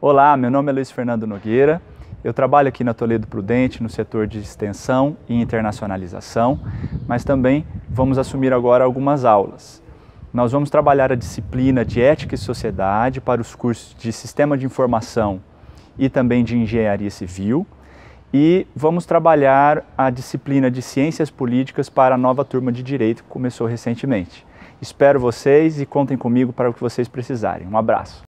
Olá, meu nome é Luiz Fernando Nogueira. Eu trabalho aqui na Toledo Prudente no setor de extensão e internacionalização, mas também vamos assumir agora algumas aulas. Nós vamos trabalhar a disciplina de Ética e Sociedade para os cursos de Sistema de Informação e também de Engenharia Civil. E vamos trabalhar a disciplina de Ciências Políticas para a nova turma de Direito que começou recentemente. Espero vocês e contem comigo para o que vocês precisarem. Um abraço.